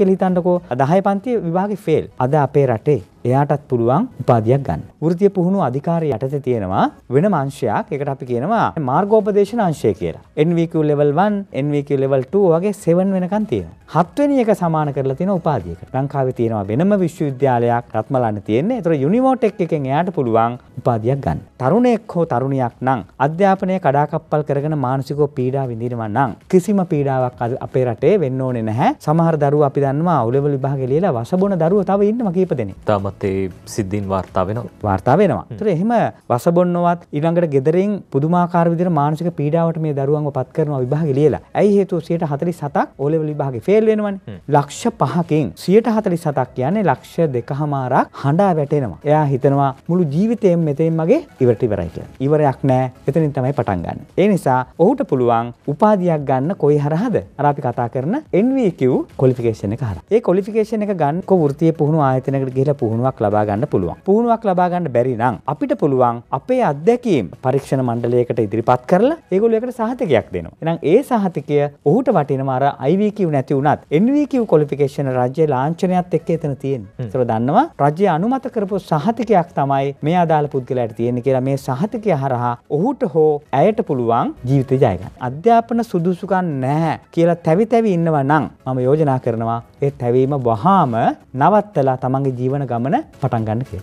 කෙලිතන්නකෝ දහය පන්තිය විභාග ෆෙල් අද අපේ රටේ එයාටත් පුළුවන් උපාධියක් ගන්න. වෘත්තීය පුහුණු අධිකාරිය යටතේ තියෙනවා වෙනම අංශයක්. ඒකට අපි කියනවා මාර්ගෝපදේශන අංශය කියලා. NVQ level 1, NVQ level 2 වගේ 7 වෙනකන් තියෙනවා. හත්වෙනි එක සමාන කරලා තියෙන උපාධියකට. ලංකාවේ තියෙනවා වෙනම විශ්වවිද්‍යාලයක් රත්මලාන තියෙන්නේ. ඒතර යුනිමෝටෙක් එකෙන් එයාට පුළුවන් උපාධියක් ගන්න. තරුණයෙක් හෝ තරුණියක් නම් අධ්‍යාපනය කඩාකප්පල් කරගෙන මානසිකව පීඩා විඳිනවා නම් කිසිම පීඩාවක් අද අපේ රටේ වෙන්න ඕනේ නැහැ. සමහර දරුවෝ අපි දන්නවා අවුලෙවල් විභාගේ ලියලා වසබොන දරුවෝ තව ඉන්නවා කීප දෙනෙක්. තාමත් ඒ සිද්ධීන් වාර්තා වෙන වාර්තා වෙනවා තර එහෙම වසබොන්නවත් ඉළඟට ගෙදරින් පුදුමාකාරවිදිර මානසික පීඩාවට මේ දරුවන්ව පත් කරනවා විභාග ලියලා ඇයි හේතු සයට හතරි සතක් ඕලෙවල් විභාග ෆෙල්වෙනවන් ලක්ෂ පහකින් සියට හතරි සතක් කියන්නේ ලක්ෂ දෙකහමාරක් හඬා වැටෙනවා එයා හිතනවා මුළු ජීවිතයෙන් මෙතෙන් මගේ ඉවරට ඉවරයි කියලා ඉවරයක් නෑ එතනින් තමයි පටන් ගන්න ඒ නිසා ඔහුට පුළුවන් උපාධියක් ගන්න කොයි හරහද අරාපි කතා කරන NVQ කොලිෆිකේෂන් එක හර ඒ කොලිෆිකේෂන් එක ගන්න කො වෘතිය පුහුණු ආයතනකට ගිහිලා පුහුණු පුහුණුවක් ලබා ගන්න පුළුවන්. පුහුණුවක් ලබා ගන්න බැරි නම් අපිට පුළුවන් අපේ අත්දැකීම් පරීක්ෂණ මණ්ඩලයකට ඉදිරිපත් කරලා ඒගොල්ලෝ ඒකට සහතිකයක් දෙනවා. එහෙනම් ඒ සහතිකය ඔහුට වටිනවා අර IVQ නැති වුණත් NVQ qualification රාජ්‍ය ලාංඡනයත් එක්ක එතන තියෙන්නේ. ඒතර දන්නවා රාජ්‍ය අනුමත කරපු සහතිකයක් තමයි මේ අදාළ පුද්ගලයාට තියෙන්නේ කියලා මේ සහතිකය හරහා ඔහුට හෝ ඇයට පුළුවන් ජීවිතය ජය ගන්න. අධ්‍යාපන සුදුසුකම් නැහැ කියලා තැවි තැවි ඉන්නවා නම් මම යෝජනා කරනවා ඒ තැවීම වහාම නවත්තලා තමන්ගේ ජීවන ගමන පටන් ගන්න කිය.